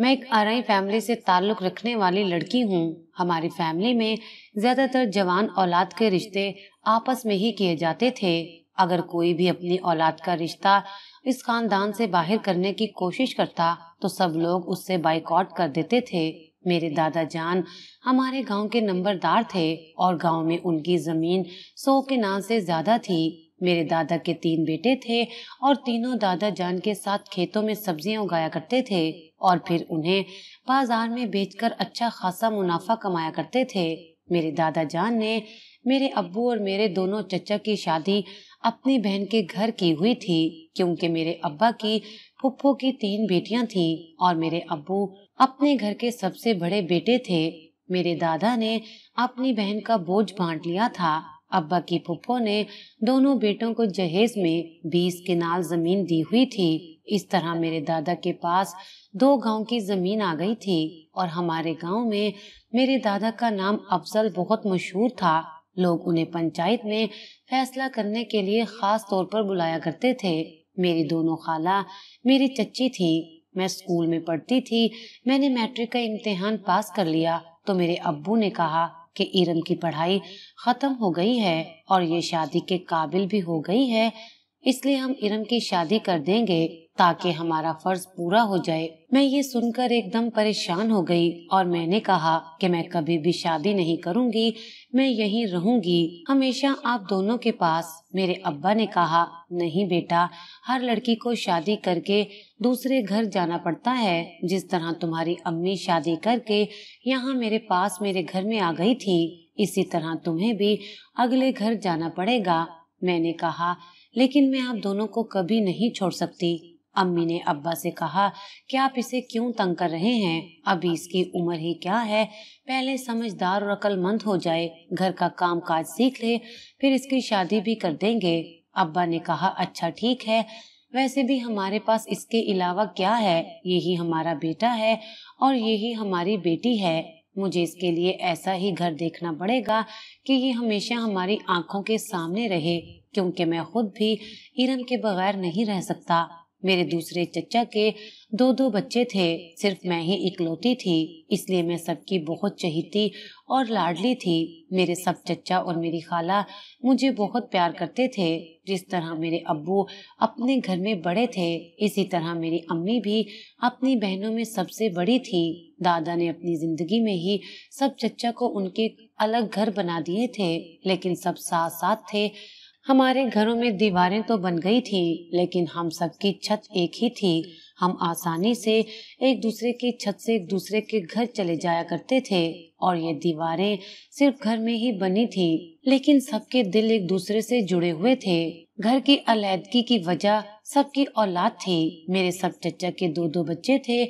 मैं एक आरई फैमिली से ताल्लुक़ रखने वाली लड़की हूँ हमारी फैमिली में ज़्यादातर जवान औलाद के रिश्ते आपस में ही किए जाते थे अगर कोई भी अपनी औलाद का रिश्ता इस खानदान से बाहर करने की कोशिश करता तो सब लोग उससे बाइकआउट कर देते थे मेरे दादा जान हमारे गांव के नंबरदार थे और गांव में उनकी ज़मीन सौ के नाम से ज़्यादा थी मेरे दादा के तीन बेटे थे और तीनों दादा जान के साथ खेतों में सब्जियां उगाया करते थे और फिर उन्हें बाजार में बेचकर अच्छा खासा मुनाफा कमाया करते थे मेरे दादा जान ने मेरे अब्बू और मेरे दोनों चचा की शादी अपनी बहन के घर की हुई थी क्योंकि मेरे अब्बा की फुप्पो की तीन बेटियां थी और मेरे अब्बू अपने घर के सबसे बड़े बेटे थे मेरे दादा ने अपनी बहन का बोझ बांट लिया था अब्बा की फुप्पो ने दोनों बेटों को जहेज में बीस किनाल जमीन दी हुई थी इस तरह मेरे दादा के पास दो गांव की जमीन आ गई थी और हमारे गांव में मेरे दादा का नाम अफजल बहुत मशहूर था लोग उन्हें पंचायत में फैसला करने के लिए खास तौर पर बुलाया करते थे मेरी दोनों खाला मेरी चच्ची थी मैं स्कूल में पढ़ती थी मैंने मैट्रिक का इम्तिहान पास कर लिया तो मेरे अब्बू ने कहा कि ईरन की पढ़ाई ख़त्म हो गई है और ये शादी के काबिल भी हो गई है इसलिए हम ईरन की शादी कर देंगे ताकि हमारा फर्ज पूरा हो जाए मैं ये सुनकर एकदम परेशान हो गई और मैंने कहा कि मैं कभी भी शादी नहीं करूंगी मैं यहीं रहूंगी हमेशा आप दोनों के पास मेरे अब्बा ने कहा नहीं बेटा हर लड़की को शादी करके दूसरे घर जाना पड़ता है जिस तरह तुम्हारी अम्मी शादी करके यहाँ मेरे पास मेरे घर में आ गई थी इसी तरह तुम्हें भी अगले घर जाना पड़ेगा मैंने कहा लेकिन मैं आप दोनों को कभी नहीं छोड़ सकती अम्मी ने अब्बा से कहा कि आप इसे क्यों तंग कर रहे हैं अभी इसकी उम्र ही क्या है पहले समझदार और अकलमंद हो जाए घर का काम काज सीख ले फिर इसकी शादी भी कर देंगे अब्बा ने कहा अच्छा ठीक है वैसे भी हमारे पास इसके अलावा क्या है यही हमारा बेटा है और यही हमारी बेटी है मुझे इसके लिए ऐसा ही घर देखना पड़ेगा कि ये हमेशा हमारी आंखों के सामने रहे क्योंकि मैं खुद भी इरम के बगैर नहीं रह सकता मेरे दूसरे चचा के दो दो बच्चे थे सिर्फ मैं ही इकलौती थी इसलिए मैं सबकी बहुत चहीती और लाडली थी मेरे सब चचा और मेरी खाला मुझे बहुत प्यार करते थे जिस तरह मेरे अब्बू अपने घर में बड़े थे इसी तरह मेरी अम्मी भी अपनी बहनों में सबसे बड़ी थी दादा ने अपनी जिंदगी में ही सब चचा को उनके अलग घर बना दिए थे लेकिन सब साथ साथ थे हमारे घरों में दीवारें तो बन गई थी लेकिन हम सबकी छत एक ही थी हम आसानी से एक दूसरे की छत से एक दूसरे के घर चले जाया करते थे और ये दीवारें सिर्फ घर में ही बनी थी लेकिन सबके दिल एक दूसरे से जुड़े हुए थे घर की अलहदगी की वजह सबकी औलाद थी मेरे सब चचा के दो दो बच्चे थे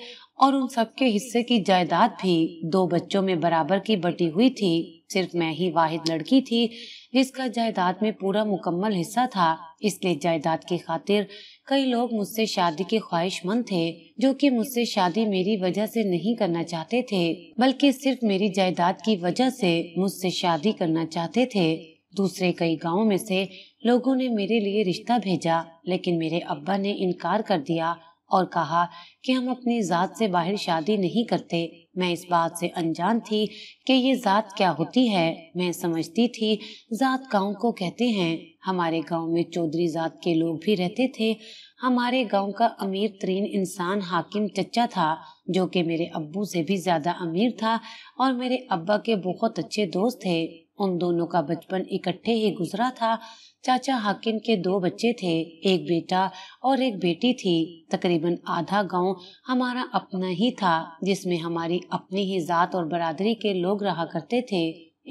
और उन सबके हिस्से की जायदाद भी दो बच्चों में बराबर की बटी हुई थी सिर्फ मैं ही वाहिद लड़की थी जिसका जायदाद में पूरा मुकम्मल हिस्सा था इसलिए जायदाद की खातिर कई लोग मुझसे शादी के ख्वाहिशमंद थे जो कि मुझसे शादी मेरी वजह से नहीं करना चाहते थे बल्कि सिर्फ मेरी जायदाद की वजह से मुझसे शादी करना चाहते थे दूसरे कई गाँव में से लोगों ने मेरे लिए रिश्ता भेजा लेकिन मेरे अब्बा ने इनकार कर दिया और कहा कि हम अपनी ज़ात से बाहर शादी नहीं करते मैं इस बात से अनजान थी कि ये ज़ात क्या होती है मैं समझती थी ज़ात गांव को कहते हैं हमारे गांव में चौधरी ज़ात के लोग भी रहते थे हमारे गांव का अमीर तरीन इंसान हाकिम चचा था जो कि मेरे अब्बू से भी ज़्यादा अमीर था और मेरे अब्बा के बहुत अच्छे दोस्त थे उन दोनों का बचपन इकट्ठे ही गुजरा था चाचा हाकिम के दो बच्चे थे एक बेटा और एक बेटी थी तकरीबन आधा गांव हमारा अपना ही था जिसमें हमारी अपनी ही जात और बरादरी के लोग रहा करते थे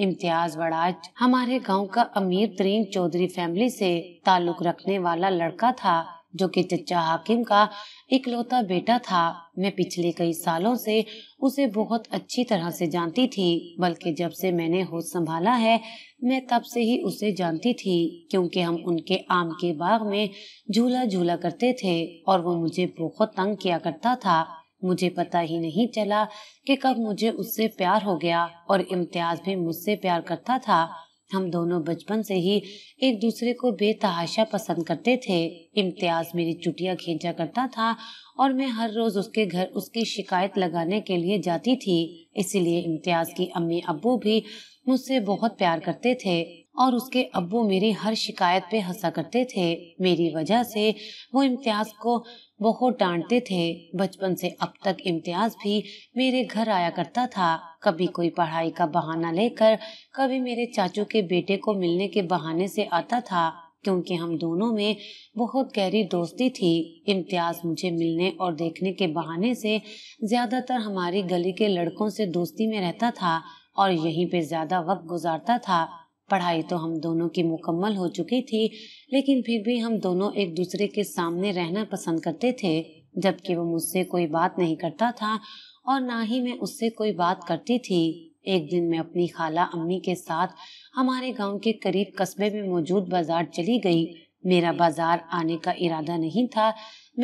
इम्तियाज वड़ाज हमारे गांव का अमीर तरीन चौधरी फैमिली से ताल्लुक रखने वाला लड़का था जो कि चचा हाकिम का इकलौता बेटा था मैं पिछले कई सालों से उसे बहुत अच्छी तरह से जानती थी बल्कि जब से मैंने होश संभाला है मैं तब से ही उसे जानती थी क्योंकि हम उनके आम के बाग में झूला झूला करते थे और वो मुझे बहुत तंग किया करता था मुझे पता ही नहीं चला कि कब मुझे उससे प्यार हो गया और इम्तियाज भी मुझसे प्यार करता था हम दोनों बचपन से ही एक दूसरे को बेतहाशा पसंद करते थे इम्तियाज मेरी चुटिया खींचा करता था और मैं हर रोज उसके घर उसकी शिकायत लगाने के लिए जाती थी इसीलिए इम्तियाज की अम्मी अबू भी मुझसे बहुत प्यार करते थे और उसके अब्बू मेरी हर शिकायत पे हंसा करते थे मेरी वजह से वो इम्तियाज को बहुत डांटते थे बचपन से अब तक इम्तियाज भी मेरे घर आया करता था कभी कोई पढ़ाई का बहाना लेकर कभी मेरे चाचू के बेटे को मिलने के बहाने से आता था क्योंकि हम दोनों में बहुत गहरी दोस्ती थी इम्तियाज मुझे मिलने और देखने के बहाने से ज्यादातर हमारी गली के लड़कों से दोस्ती में रहता था और यहीं पे ज्यादा वक्त गुजारता था पढ़ाई तो हम दोनों की मुकम्मल हो चुकी थी लेकिन फिर भी हम दोनों एक दूसरे के सामने रहना पसंद करते थे जबकि वो मुझसे कोई बात नहीं करता था और ना ही मैं उससे कोई बात करती थी एक दिन मैं अपनी खाला अम्मी के साथ हमारे गांव के करीब कस्बे में मौजूद बाजार चली गई मेरा बाजार आने का इरादा नहीं था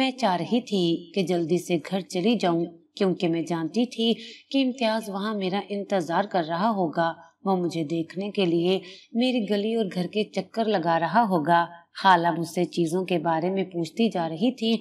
मैं चाह रही थी कि जल्दी से घर चली जाऊं क्योंकि मैं जानती थी कि इम्तियाज वहां मेरा इंतजार कर रहा होगा वो मुझे देखने के लिए मेरी गली और घर के चक्कर लगा रहा होगा खाला मुझसे चीज़ों के बारे में पूछती जा रही थी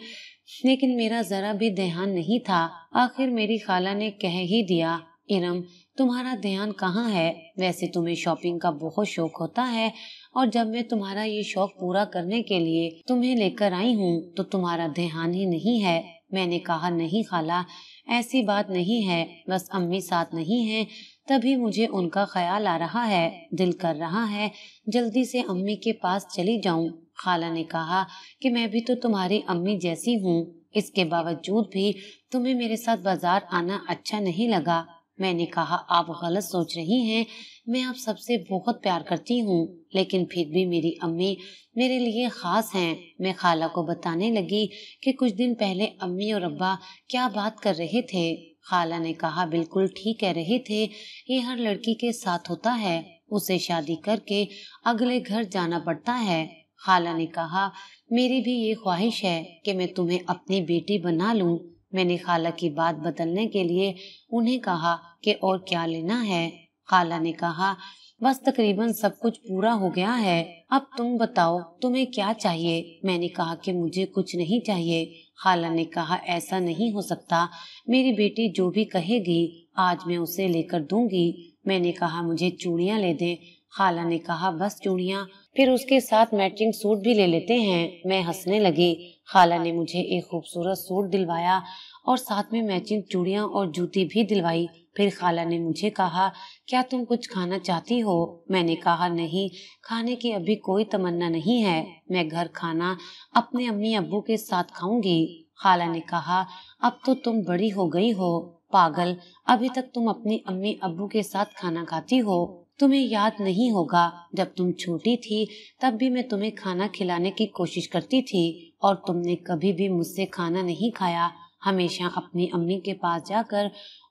लेकिन मेरा ज़रा भी ध्यान नहीं था आखिर मेरी खाला ने कह ही दिया इरम तुम्हारा ध्यान कहाँ है वैसे तुम्हें शॉपिंग का बहुत शौक होता है और जब मैं तुम्हारा ये शौक पूरा करने के लिए तुम्हें लेकर आई हूँ तो तुम्हारा ध्यान ही नहीं है मैंने कहा नहीं खाला ऐसी बात नहीं है बस अम्मी साथ नहीं है तभी मुझे उनका ख्याल आ रहा है दिल कर रहा है जल्दी से अम्मी के पास चली जाऊं खाला ने कहा कि मैं भी तो तुम्हारी अम्मी जैसी हूँ इसके बावजूद भी तुम्हें मेरे साथ बाजार आना अच्छा नहीं लगा मैंने कहा आप गलत सोच रही हैं मैं आप सबसे बहुत प्यार करती हूँ लेकिन फिर भी मेरी अम्मी मेरे लिए ख़ास हैं मैं खाला को बताने लगी कि कुछ दिन पहले अम्मी और अब्बा क्या बात कर रहे थे खाला ने कहा बिल्कुल ठीक कह रहे थे ये हर लड़की के साथ होता है उसे शादी करके अगले घर जाना पड़ता है खाला ने कहा मेरी भी ये ख्वाहिश है कि मैं तुम्हें अपनी बेटी बना लूं मैंने खाला की बात बदलने के लिए उन्हें कहा कि और क्या लेना है खाला ने कहा बस तकरीबन सब कुछ पूरा हो गया है अब तुम बताओ तुम्हें क्या चाहिए मैंने कहा कि मुझे कुछ नहीं चाहिए खाला ने कहा ऐसा नहीं हो सकता मेरी बेटी जो भी कहेगी आज मैं उसे लेकर दूंगी मैंने कहा मुझे चूड़ियाँ ले दे खाला ने कहा बस चूड़ियाँ फिर उसके साथ मैचिंग सूट भी ले लेते हैं मैं हंसने लगी खाला ने मुझे एक खूबसूरत सूट दिलवाया और साथ में मैचिंग चूड़ियाँ और जूती भी दिलवाई फिर खाला ने मुझे कहा क्या तुम कुछ खाना चाहती हो मैंने कहा नहीं खाने की अभी कोई तमन्ना नहीं है मैं घर खाना अपने अम्मी अबू के साथ खाऊंगी खाला ने कहा अब तो तुम बड़ी हो गई हो पागल अभी तक तुम अपनी अम्मी अबू के साथ खाना खाती हो तुम्हें याद नहीं होगा जब तुम छोटी थी तब भी मैं तुम्हें खाना खिलाने की कोशिश करती थी और तुमने कभी भी मुझसे खाना नहीं खाया हमेशा अपनी अम्मी के पास जाकर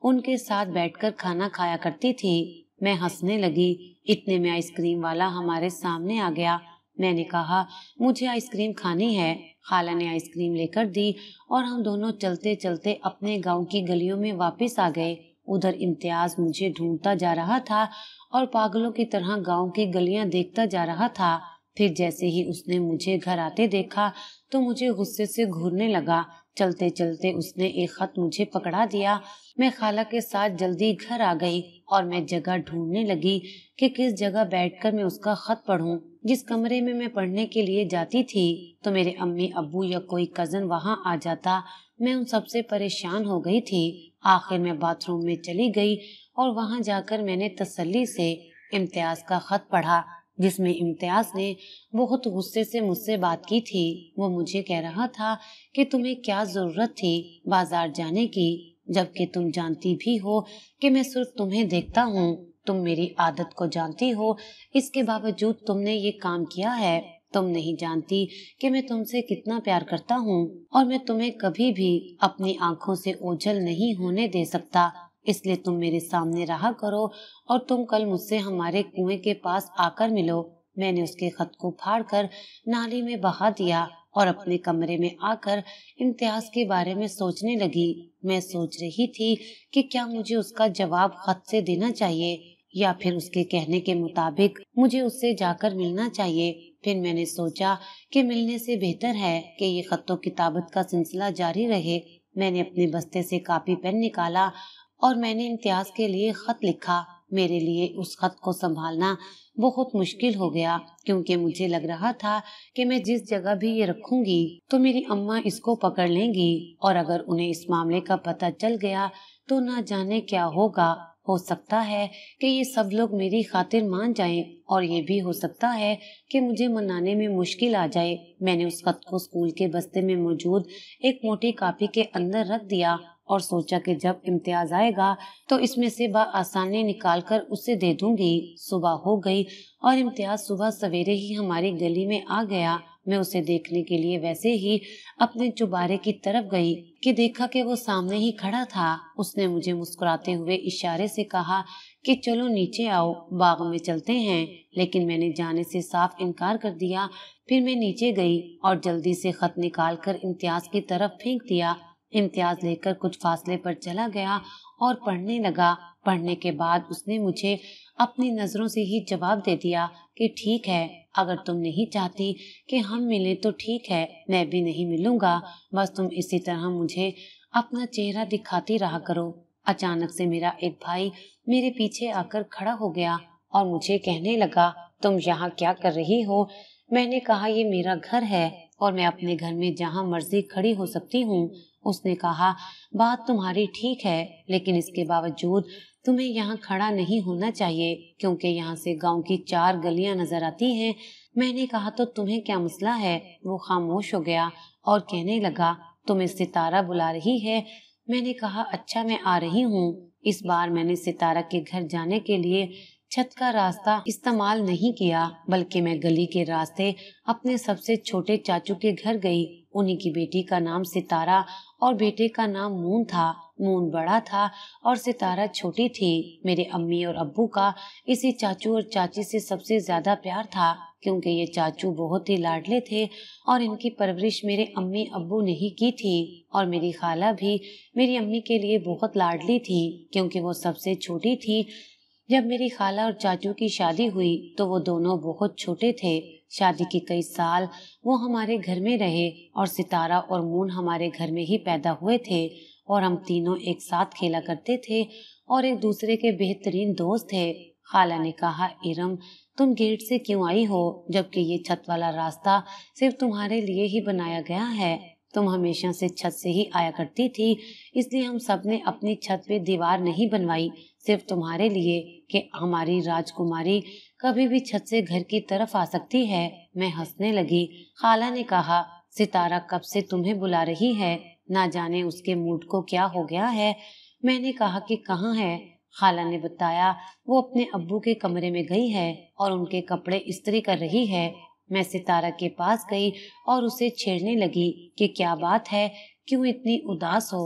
उनके साथ बैठकर खाना खाया करती थी मैं हंसने लगी इतने में आइसक्रीम वाला हमारे सामने आ गया मैंने कहा मुझे आइसक्रीम खानी है खाला ने आइसक्रीम लेकर दी और हम दोनों चलते चलते अपने गांव की गलियों में वापस आ गए उधर इम्तियाज मुझे ढूंढता जा रहा था और पागलों की तरह गांव की गलियां देखता जा रहा था फिर जैसे ही उसने मुझे घर आते देखा तो मुझे गुस्से से घूरने लगा चलते चलते उसने एक खत मुझे पकड़ा दिया मैं खाला के साथ जल्दी घर आ गई और मैं जगह ढूंढने लगी कि किस जगह बैठकर मैं उसका खत पढूं। जिस कमरे में मैं पढ़ने के लिए जाती थी तो मेरे अम्मी अबू या कोई कजन वहां आ जाता मैं उन सबसे परेशान हो गई थी आखिर मैं बाथरूम में चली गई और वहां जाकर मैंने तसल्ली से इम्तियाज का खत पढ़ा जिसमें इम्तियाज ने बहुत गुस्से से मुझसे बात की थी वो मुझे कह रहा था कि तुम्हें क्या जरूरत थी बाजार जाने की जबकि तुम जानती भी हो कि मैं सिर्फ तुम्हें देखता हूँ तुम मेरी आदत को जानती हो इसके बावजूद तुमने ये काम किया है तुम नहीं जानती कि मैं तुमसे कितना प्यार करता हूँ और मैं तुम्हें कभी भी अपनी आँखों से ओझल नहीं होने दे सकता इसलिए तुम मेरे सामने रहा करो और तुम कल मुझसे हमारे कुएं के पास आकर मिलो मैंने उसके खत को फाड़ कर नाली में बहा दिया और अपने कमरे में आकर इम्तियाज के बारे में सोचने लगी मैं सोच रही थी कि क्या मुझे उसका जवाब खत से देना चाहिए या फिर उसके कहने के मुताबिक मुझे उससे जाकर मिलना चाहिए फिर मैंने सोचा कि मिलने से बेहतर है कि ये खतों किताबत का सिलसिला जारी रहे मैंने अपने बस्ते से कापी पेन निकाला और मैंने इम्तियाज के लिए खत लिखा मेरे लिए उस खत को संभालना बहुत मुश्किल हो गया क्योंकि मुझे लग रहा था कि मैं जिस जगह भी ये रखूंगी तो मेरी अम्मा इसको पकड़ लेंगी और अगर उन्हें इस मामले का पता चल गया तो न जाने क्या होगा हो सकता है कि ये सब लोग मेरी खातिर मान जाएं और ये भी हो सकता है कि मुझे मनाने में मुश्किल आ जाए मैंने उस खत को स्कूल के बस्ते में मौजूद एक मोटी कापी के अंदर रख दिया और सोचा कि जब इम्तियाज आएगा तो इसमें से बा आसानी निकाल कर उसे दे दूंगी सुबह हो गई और इम्तियाज सुबह सवेरे ही हमारी गली में आ गया मैं उसे देखने के लिए वैसे ही अपने चुबारे की तरफ गई कि देखा कि वो सामने ही खड़ा था उसने मुझे मुस्कुराते हुए इशारे से कहा कि चलो नीचे आओ बाग में चलते हैं लेकिन मैंने जाने से साफ इनकार कर दिया फिर मैं नीचे गई और जल्दी से खत निकाल कर इम्तियाज की तरफ फेंक दिया इम्तियाज लेकर कुछ फासले पर चला गया और पढ़ने लगा पढ़ने के बाद उसने मुझे अपनी नजरों से ही जवाब दे दिया कि ठीक है अगर तुम नहीं चाहती कि हम मिले तो ठीक है मैं भी नहीं मिलूंगा बस तुम इसी तरह मुझे अपना चेहरा दिखाती रहा करो अचानक से मेरा एक भाई मेरे पीछे आकर खड़ा हो गया और मुझे कहने लगा तुम यहाँ क्या कर रही हो मैंने कहा ये मेरा घर है और मैं अपने घर में जहाँ मर्जी खड़ी हो सकती हूँ उसने कहा बात तुम्हारी ठीक है लेकिन इसके बावजूद तुम्हें यहाँ खड़ा नहीं होना चाहिए क्योंकि यहाँ से गांव की चार गलियां नजर आती हैं मैंने कहा तो तुम्हें क्या मसला है वो खामोश हो गया और कहने लगा तुम्हें सितारा बुला रही है मैंने कहा अच्छा मैं आ रही हूँ इस बार मैंने सितारा के घर जाने के लिए छत का रास्ता इस्तेमाल नहीं किया बल्कि मैं गली के रास्ते अपने सबसे छोटे चाचू के घर गई उन्हीं की बेटी का नाम सितारा और बेटे का नाम मून था मून बड़ा था और सितारा छोटी थी मेरे अम्मी और अब्बू का इसी चाचू और चाची से सबसे ज्यादा प्यार था क्योंकि ये चाचू बहुत ही लाडले थे और इनकी परवरिश मेरे अम्मी अब्बू ने ही की थी और मेरी खाला भी मेरी अम्मी के लिए बहुत लाडली थी क्योंकि वो सबसे छोटी थी जब मेरी खाला और चाचू की शादी हुई तो वो दोनों बहुत छोटे थे शादी के कई साल वो हमारे घर में रहे और सितारा और मून हमारे घर में ही पैदा हुए थे और हम तीनों एक साथ खेला करते थे और एक दूसरे के बेहतरीन दोस्त थे खाला ने कहा इरम तुम गेट से क्यों आई हो जबकि ये छत वाला रास्ता सिर्फ तुम्हारे लिए ही बनाया गया है तुम हमेशा से छत से ही आया करती थी इसलिए हम सब ने अपनी छत पे दीवार नहीं बनवाई सिर्फ तुम्हारे लिए कि हमारी राजकुमारी कभी भी छत से घर की तरफ आ सकती है मैं हंसने लगी खाला ने कहा सितारा कब से तुम्हें बुला रही है ना जाने उसके मूड को क्या हो गया है मैंने कहा कि कहाँ है खाला ने बताया वो अपने अब्बू के कमरे में गई है और उनके कपड़े इस्त्री कर रही है मैं सितारा के पास गई और उसे छेड़ने लगी कि क्या बात है क्यों इतनी उदास हो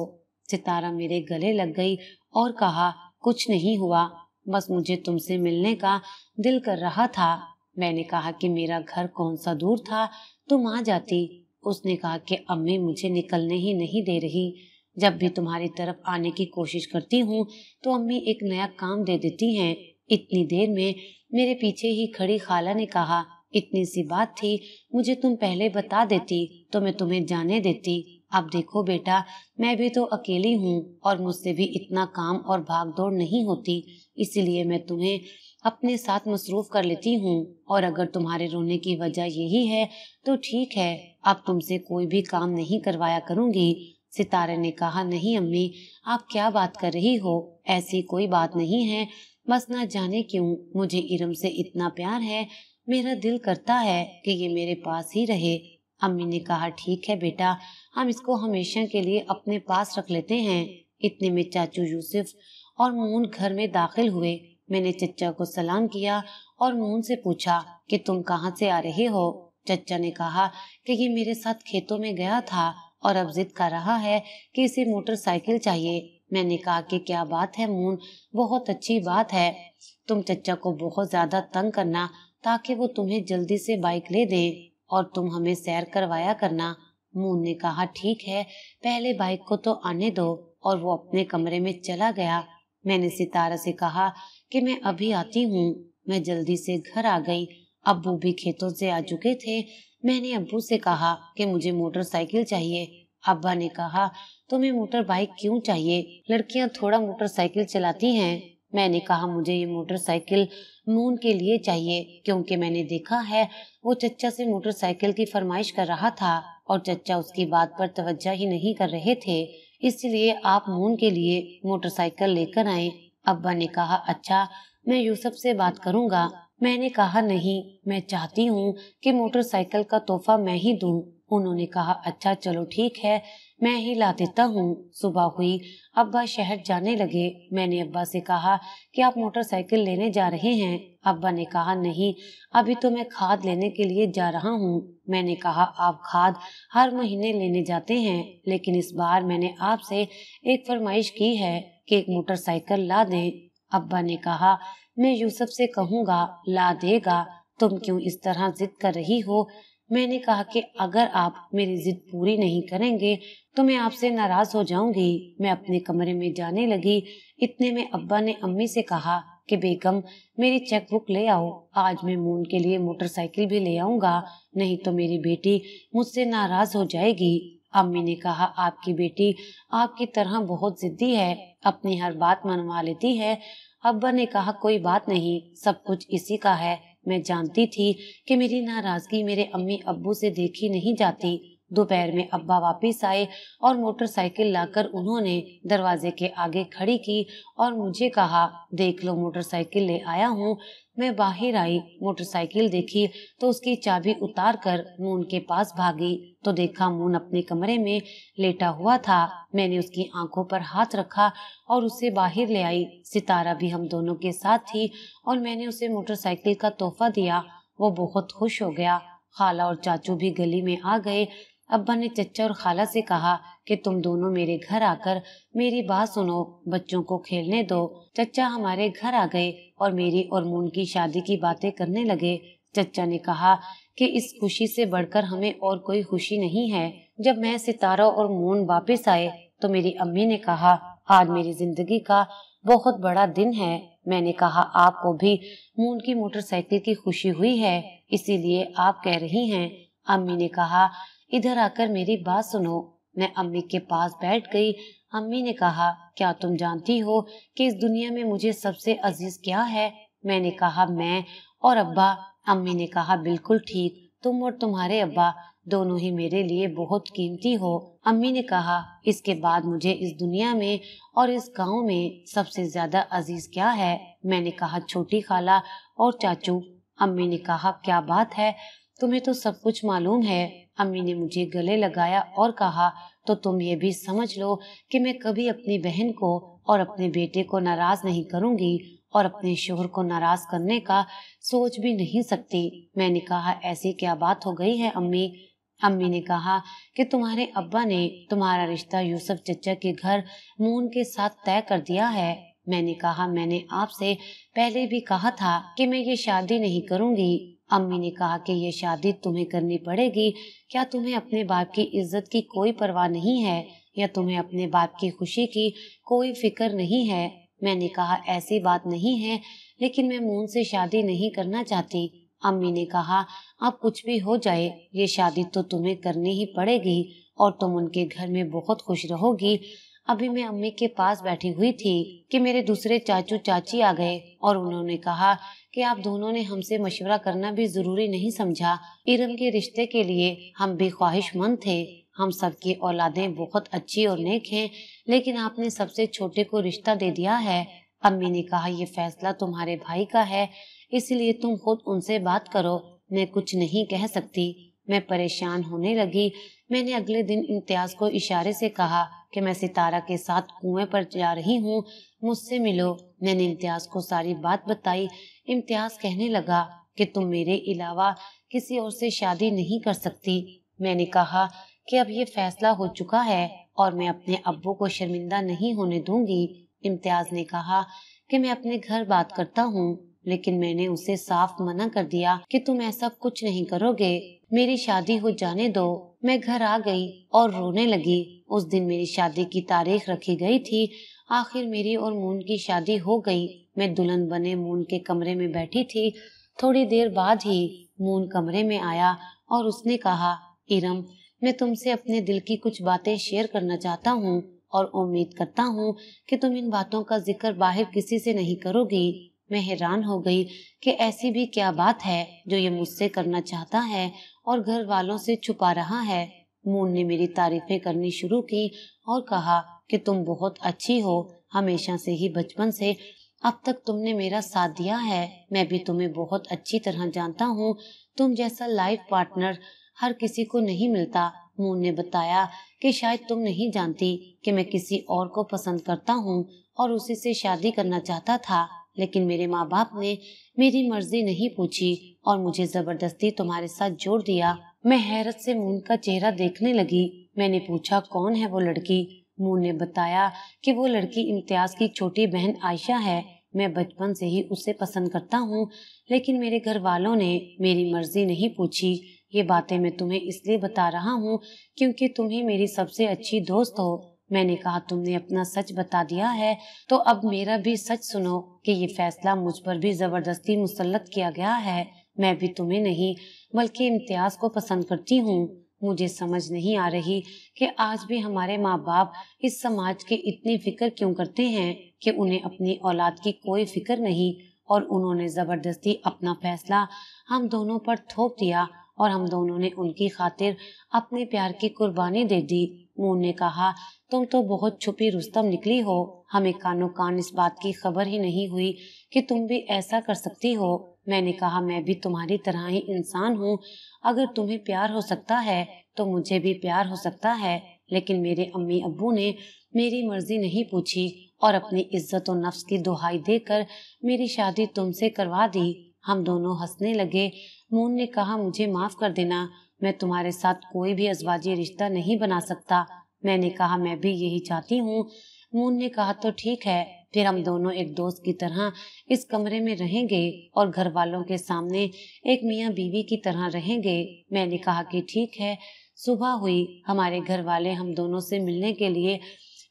सितारा मेरे गले लग गई और कहा कुछ नहीं हुआ बस मुझे तुमसे मिलने का दिल कर रहा था मैंने कहा कि मेरा घर कौन सा दूर था तुम आ जाती उसने कहा कि अम्मी मुझे निकलने ही नहीं दे रही जब भी तुम्हारी तरफ आने की कोशिश करती हूँ तो अम्मी एक नया काम दे देती हैं इतनी देर में मेरे पीछे ही खड़ी खाला ने कहा इतनी सी बात थी मुझे तुम पहले बता देती तो मैं तुम्हें जाने देती अब देखो बेटा मैं भी तो अकेली हूँ और मुझसे भी इतना काम और भाग दौड़ नहीं होती इसीलिए मैं तुम्हें अपने साथ मसरूफ कर लेती हूँ और अगर तुम्हारे रोने की वजह यही है तो ठीक है अब तुमसे कोई भी काम नहीं करवाया करूँगी सितारे ने कहा नहीं अम्मी आप क्या बात कर रही हो ऐसी कोई बात नहीं है बस ना जाने क्यों मुझे इरम से इतना प्यार है मेरा दिल करता है कि ये मेरे पास ही रहे अम्मी ने कहा ठीक है बेटा हम इसको हमेशा के लिए अपने पास रख लेते हैं इतने में चाचू यूसुफ और मोहन घर में दाखिल हुए मैंने चचा को सलाम किया और मोहन से पूछा कि तुम कहाँ से आ रहे हो चचा ने कहा कि ये मेरे साथ खेतों में गया था और अब जिद कर रहा है कि इसे मोटरसाइकिल चाहिए मैंने कहा कि क्या बात है मोहन बहुत अच्छी बात है तुम चचा को बहुत ज्यादा तंग करना ताकि वो तुम्हें जल्दी से बाइक ले दें और तुम हमें सैर करवाया करना मून ने कहा ठीक है पहले बाइक को तो आने दो और वो अपने कमरे में चला गया मैंने सितारा से कहा कि मैं अभी आती हूँ मैं जल्दी से घर आ गई अबू भी खेतों से आ चुके थे मैंने अब्बू से कहा कि मुझे मोटरसाइकिल चाहिए अब्बा ने कहा तुम्हें मोटर बाइक क्यों चाहिए लड़कियां थोड़ा मोटरसाइकिल चलाती हैं मैंने कहा मुझे ये मोटरसाइकिल मून के लिए चाहिए क्योंकि मैंने देखा है वो चचा से मोटरसाइकिल की फरमाइश कर रहा था और चचा उसकी बात पर तवज्जा ही नहीं कर रहे थे इसलिए आप मून के लिए मोटरसाइकिल लेकर आए अब्बा ने कहा अच्छा मैं यूसुफ से बात करूंगा मैंने कहा नहीं मैं चाहती हूँ कि मोटरसाइकिल का तोहफा मैं ही दूं उन्होंने कहा अच्छा चलो ठीक है मैं ही ला देता हूँ सुबह हुई अब्बा शहर जाने लगे मैंने अब्बा से कहा कि आप मोटरसाइकिल लेने जा रहे हैं अब्बा ने कहा नहीं अभी तो मैं खाद लेने के लिए जा रहा हूँ मैंने कहा आप खाद हर महीने लेने जाते हैं लेकिन इस बार मैंने आपसे एक फरमाइश की है कि एक मोटरसाइकिल ला दें अब्बा ने कहा मैं यूसुफ से कहूँगा ला देगा तुम क्यों इस तरह जिद कर रही हो मैंने कहा कि अगर आप मेरी जिद पूरी नहीं करेंगे तो मैं आपसे नाराज हो जाऊंगी मैं अपने कमरे में जाने लगी इतने में अब्बा ने अम्मी से कहा कि बेगम मेरी चेकबुक ले आओ आज मैं मून के लिए मोटरसाइकिल भी ले आऊंगा नहीं तो मेरी बेटी मुझसे नाराज हो जाएगी अम्मी ने कहा आपकी बेटी आपकी तरह बहुत जिद्दी है अपनी हर बात मनवा लेती है अब्बा ने कहा कोई बात नहीं सब कुछ इसी का है मैं जानती थी कि मेरी नाराजगी मेरे अम्मी अब्बू से देखी नहीं जाती दोपहर में अब्बा वापस आए और मोटरसाइकिल लाकर उन्होंने दरवाजे के आगे खड़ी की और मुझे कहा देख लो मोटरसाइकिल ले आया हूँ मैं बाहर आई मोटरसाइकिल देखी तो उसकी चाबी उतार कर मून के पास भागी तो देखा मून अपने कमरे में लेटा हुआ था मैंने उसकी आंखों पर हाथ रखा और उसे बाहर ले आई सितारा भी हम दोनों के साथ थी और मैंने उसे मोटरसाइकिल का तोहफा दिया वो बहुत खुश हो गया खाला और चाचू भी गली में आ गए अब्बा ने चचा और खाला से कहा कि तुम दोनों मेरे घर आकर मेरी बात सुनो बच्चों को खेलने दो चचा हमारे घर आ गए और मेरी और मून की शादी की बातें करने लगे चचा ने कहा कि इस खुशी से बढ़कर हमें और कोई खुशी नहीं है जब मैं सितारों और मून वापस आए तो मेरी अम्मी ने कहा आज मेरी जिंदगी का बहुत बड़ा दिन है मैंने कहा आपको भी मून की मोटरसाइकिल की खुशी हुई है इसीलिए आप कह रही हैं अम्मी ने कहा इधर आकर मेरी बात सुनो मैं अम्मी के पास बैठ गई अम्मी ने कहा क्या तुम जानती हो कि इस दुनिया में मुझे सबसे अजीज क्या है मैंने कहा मैं और अब्बा अम्मी ने कहा बिल्कुल ठीक तुम और तुम्हारे अब्बा दोनों ही मेरे लिए बहुत कीमती हो अम्मी ने कहा इसके बाद मुझे इस दुनिया में और इस गांव में सबसे ज्यादा अजीज क्या है मैंने कहा छोटी खाला और चाचू अम्मी ने कहा क्या बात है तुम्हें तो सब कुछ मालूम है अम्मी ने मुझे गले लगाया और कहा तो तुम ये भी समझ लो कि मैं कभी अपनी बहन को और अपने बेटे को नाराज नहीं करूंगी और अपने शोहर को नाराज करने का सोच भी नहीं सकती मैंने कहा ऐसी क्या बात हो गई है अम्मी अम्मी ने कहा कि तुम्हारे अब्बा ने तुम्हारा रिश्ता यूसुफ चचा के घर मून के साथ तय कर दिया है मैंने कहा मैंने आपसे पहले भी कहा था कि मैं ये शादी नहीं करूंगी अम्मी ने कहा कि यह शादी तुम्हें करनी पड़ेगी क्या तुम्हें अपने बाप की इज्जत की कोई परवाह नहीं है या तुम्हें अपने बाप की खुशी की कोई फिक्र नहीं है मैंने कहा ऐसी बात नहीं है लेकिन मैं मून से शादी नहीं करना चाहती अम्मी ने कहा अब कुछ भी हो जाए ये शादी तो तुम्हें करनी ही पड़ेगी और तुम उनके घर में बहुत खुश रहोगी अभी मैं अम्मी के पास बैठी हुई थी कि मेरे दूसरे चाचू चाची आ गए और उन्होंने कहा कि आप दोनों ने हमसे मशवरा करना भी जरूरी नहीं समझा इरम के रिश्ते के लिए हम भी ख्वाहिशमंद थे हम सबकी औलादें बहुत अच्छी और नेक हैं लेकिन आपने सबसे छोटे को रिश्ता दे दिया है अम्मी ने कहा यह फैसला तुम्हारे भाई का है इसलिए तुम खुद उनसे बात करो मैं कुछ नहीं कह सकती मैं परेशान होने लगी मैंने अगले दिन इम्तियाज को इशारे से कहा कि मैं सितारा के साथ कुएं पर जा रही हूँ मुझसे मिलो मैंने इम्तियाज को सारी बात बताई इम्तियाज कहने लगा कि तुम मेरे अलावा किसी और से शादी नहीं कर सकती मैंने कहा कि अब ये फैसला हो चुका है और मैं अपने अब्बू को शर्मिंदा नहीं होने दूंगी इम्तियाज ने कहा कि मैं अपने घर बात करता हूँ लेकिन मैंने उसे साफ मना कर दिया कि तुम ऐसा कुछ नहीं करोगे मेरी शादी हो जाने दो मैं घर आ गई और रोने लगी उस दिन मेरी शादी की तारीख रखी गई थी आखिर मेरी और मून की शादी हो गई मैं दुल्हन बने मून के कमरे में बैठी थी थोड़ी देर बाद ही मून कमरे में आया और उसने कहा इरम मैं तुमसे अपने दिल की कुछ बातें शेयर करना चाहता हूँ और उम्मीद करता हूँ कि तुम इन बातों का जिक्र बाहर किसी से नहीं करोगी मैं हैरान हो गई कि ऐसी भी क्या बात है जो ये मुझसे करना चाहता है और घर वालों से छुपा रहा है मून ने मेरी तारीफें करनी शुरू की और कहा कि तुम बहुत अच्छी हो हमेशा से ही बचपन से अब तक तुमने मेरा साथ दिया है मैं भी तुम्हें बहुत अच्छी तरह जानता हूँ तुम जैसा लाइफ पार्टनर हर किसी को नहीं मिलता मून ने बताया कि शायद तुम नहीं जानती कि मैं किसी और को पसंद करता हूँ और उसी से शादी करना चाहता था लेकिन मेरे माँ बाप ने मेरी मर्जी नहीं पूछी और मुझे जबरदस्ती तुम्हारे साथ जोड़ दिया मैं हैरत से मून का चेहरा देखने लगी मैंने पूछा कौन है वो लड़की मून ने बताया कि वो लड़की इम्तियाज की छोटी बहन आयशा है मैं बचपन से ही उसे पसंद करता हूँ लेकिन मेरे घर वालों ने मेरी मर्जी नहीं पूछी ये बातें मैं तुम्हें इसलिए बता रहा हूँ क्योंकि ही मेरी सबसे अच्छी दोस्त हो मैंने कहा तुमने अपना सच बता दिया है तो अब मेरा भी सच सुनो कि ये फैसला मुझ पर भी जबरदस्ती मुसलत किया गया है मैं भी तुम्हें नहीं बल्कि इम्तियाज को पसंद करती हूँ मुझे समझ नहीं आ रही कि आज भी हमारे माँ बाप इस समाज की इतनी फिक्र क्यों करते हैं कि उन्हें अपनी औलाद की कोई फिक्र नहीं और उन्होंने ज़बरदस्ती अपना फैसला हम दोनों पर थोप दिया और हम दोनों ने उनकी खातिर अपने प्यार की कुर्बानी दे दी मोन ने कहा तुम तो बहुत छुपी रुस्तम निकली हो हमें कानो कान इस बात की खबर ही नहीं हुई कि तुम भी ऐसा कर सकती हो मैंने कहा मैं भी तुम्हारी तरह ही इंसान हूँ अगर तुम्हें प्यार हो सकता है तो मुझे भी प्यार हो सकता है लेकिन मेरे अम्मी अबू ने मेरी मर्जी नहीं पूछी और अपनी इज्जत और नफ्स की दुहाई देकर मेरी शादी तुमसे करवा दी हम दोनों हंसने लगे मून ने कहा मुझे माफ कर देना मैं तुम्हारे साथ कोई भी अजवाजी रिश्ता नहीं बना सकता मैंने कहा मैं भी यही चाहती हूँ मून ने कहा तो ठीक है फिर हम दोनों एक दोस्त की तरह इस कमरे में रहेंगे और घर वालों के सामने एक मियाँ बीवी की तरह रहेंगे मैंने कहा कि ठीक है सुबह हुई हमारे घर वाले हम दोनों से मिलने के लिए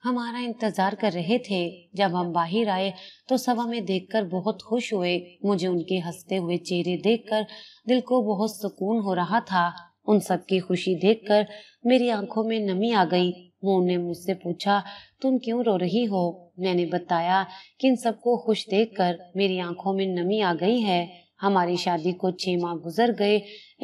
हमारा इंतजार कर रहे थे जब हम बाहर आए तो सब हमें देखकर बहुत खुश हुए मुझे उनके हंसते हुए चेहरे देखकर दिल को बहुत सुकून हो रहा था उन सब की खुशी देखकर मेरी आंखों में नमी आ गई वो ने मुझसे पूछा तुम क्यों रो रही हो मैंने बताया कि इन सबको खुश देखकर मेरी आंखों में नमी आ गई है हमारी शादी को छह माह गुजर गए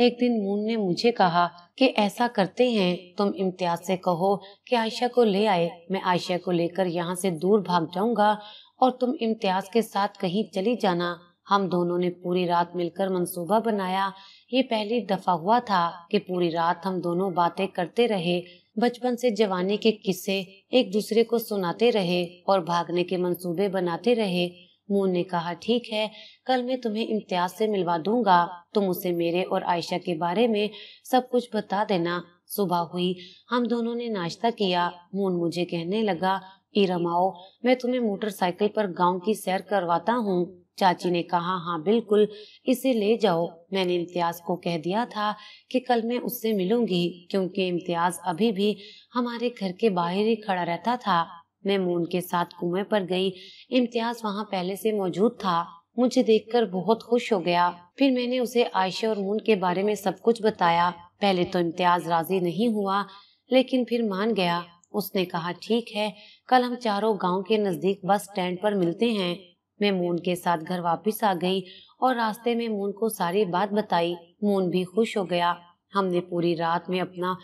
एक दिन मून ने मुझे कहा कि ऐसा करते हैं तुम इम्तियाज से कहो कि आयशा को ले आए मैं आयशा को लेकर यहाँ से दूर भाग जाऊंगा और तुम इम्तियाज के साथ कहीं चली जाना हम दोनों ने पूरी रात मिलकर मंसूबा बनाया ये पहली दफा हुआ था कि पूरी रात हम दोनों बातें करते रहे बचपन से जवानी के किस्से एक दूसरे को सुनाते रहे और भागने के मंसूबे बनाते रहे मून ने कहा ठीक है कल मैं तुम्हें इम्तियाज से मिलवा दूंगा तुम उसे मेरे और आयशा के बारे में सब कुछ बता देना सुबह हुई हम दोनों ने नाश्ता किया मून मुझे कहने लगा इरम आओ मैं तुम्हें मोटरसाइकिल पर गांव की सैर करवाता हूँ चाची ने कहा हाँ बिल्कुल इसे ले जाओ मैंने इम्तियाज को कह दिया था कि कल मैं उससे मिलूंगी क्योंकि इम्तियाज अभी भी हमारे घर के बाहर ही खड़ा रहता था मैं मून के साथ कुएं पर गई इम्तियाज वहाँ पहले से मौजूद था मुझे देखकर बहुत खुश हो गया फिर मैंने उसे आयशा और मून के बारे में सब कुछ बताया पहले तो इम्तियाज राजी नहीं हुआ लेकिन फिर मान गया उसने कहा ठीक है कल हम चारों गांव के नजदीक बस स्टैंड पर मिलते हैं मैं मून के साथ घर वापस आ गई और रास्ते में मून को सारी बात बताई मून भी खुश हो गया हमने पूरी रात में अपना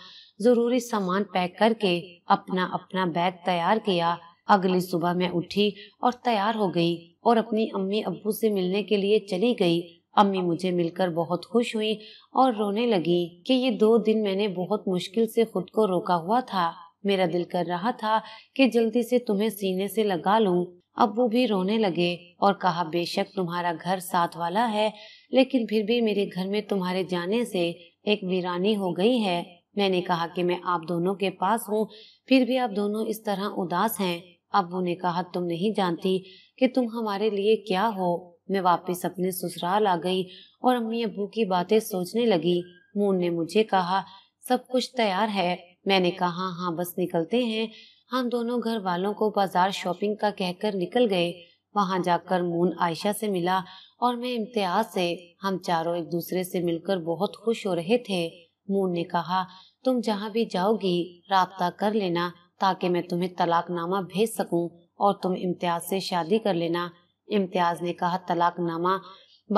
जरूरी सामान पैक करके अपना अपना बैग तैयार किया अगली सुबह मैं उठी और तैयार हो गई और अपनी अम्मी अब्बू से मिलने के लिए चली गई अम्मी मुझे मिलकर बहुत खुश हुई और रोने लगी कि ये दो दिन मैंने बहुत मुश्किल से खुद को रोका हुआ था मेरा दिल कर रहा था कि जल्दी से तुम्हें सीने से लगा लूं अबू भी रोने लगे और कहा बेशक तुम्हारा घर साथ वाला है लेकिन फिर भी मेरे घर में तुम्हारे जाने से एक वीरानी हो गई है मैंने कहा कि मैं आप दोनों के पास हूँ फिर भी आप दोनों इस तरह उदास हैं अबू ने कहा तुम नहीं जानती कि तुम हमारे लिए क्या हो मैं वापस अपने ससुराल आ गई और अम्मी अबू की बातें सोचने लगी मून ने मुझे कहा सब कुछ तैयार है मैंने कहा हाँ, हाँ बस निकलते हैं हम दोनों घर वालों को बाजार शॉपिंग का कहकर निकल गए वहां जाकर मून आयशा से मिला और मैं इम्तियाज से हम चारों एक दूसरे से मिलकर बहुत खुश हो रहे थे मून ने कहा तुम जहाँ भी जाओगी रबता कर लेना ताकि मैं तुम्हें तलाकनामा भेज सकूं और तुम इम्तियाज से शादी कर लेना इम्तियाज ने कहा तलाकनामा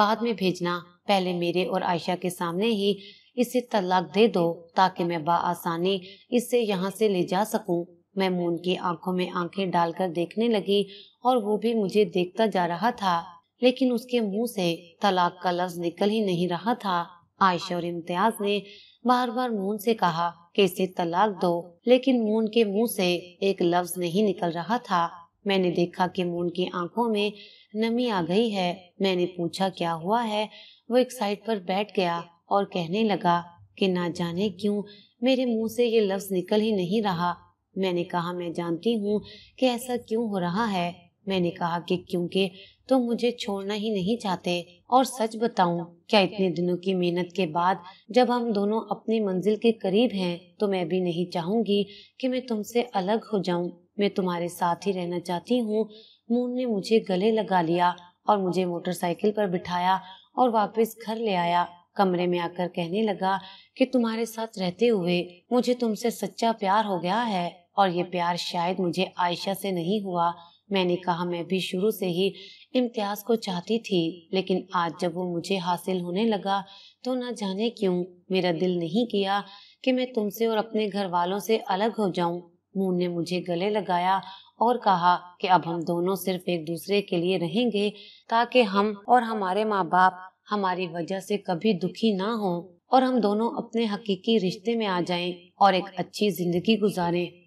बाद में भेजना पहले मेरे और आयशा के सामने ही इसे तलाक दे दो ताकि मैं बासानी इसे यहाँ से ले जा सकूं मैं मोन की आंखों में आंखें डालकर देखने लगी और वो भी मुझे देखता जा रहा था लेकिन उसके मुंह से तलाक का लफ्ज निकल ही नहीं रहा था आयशा और इम्तियाज ने बार बार मून से कहा कि इसे तलाक दो लेकिन मून के मुंह से एक लफ्ज नहीं निकल रहा था मैंने देखा कि मून की आंखों में नमी आ गई है मैंने पूछा क्या हुआ है वो एक साइड पर बैठ गया और कहने लगा कि ना जाने क्यों मेरे मुंह से ये लफ्ज निकल ही नहीं रहा मैंने कहा मैं जानती हूँ कि ऐसा क्यों हो रहा है मैंने कहा कि क्योंकि तुम तो मुझे छोड़ना ही नहीं चाहते और सच बताऊं क्या इतने दिनों की मेहनत के बाद जब हम दोनों अपनी मंजिल के करीब हैं तो मैं भी नहीं चाहूंगी कि मैं तुमसे अलग हो जाऊं मैं तुम्हारे साथ ही रहना चाहती हूँ मून ने मुझे गले लगा लिया और मुझे मोटरसाइकिल पर बिठाया और वापस घर ले आया कमरे में आकर कहने लगा कि तुम्हारे साथ रहते हुए मुझे तुमसे सच्चा प्यार हो गया है और ये प्यार शायद मुझे आयशा से नहीं हुआ मैंने कहा मैं भी शुरू से ही इम्तियाज को चाहती थी लेकिन आज जब वो मुझे हासिल होने लगा तो ना जाने क्यों मेरा दिल नहीं किया कि मैं तुमसे और अपने घर वालों से अलग हो जाऊं मून ने मुझे गले लगाया और कहा कि अब हम दोनों सिर्फ एक दूसरे के लिए रहेंगे ताकि हम और हमारे माँ बाप हमारी वजह से कभी दुखी ना हो और हम दोनों अपने हकीकी रिश्ते में आ जाएं और एक अच्छी जिंदगी गुजारें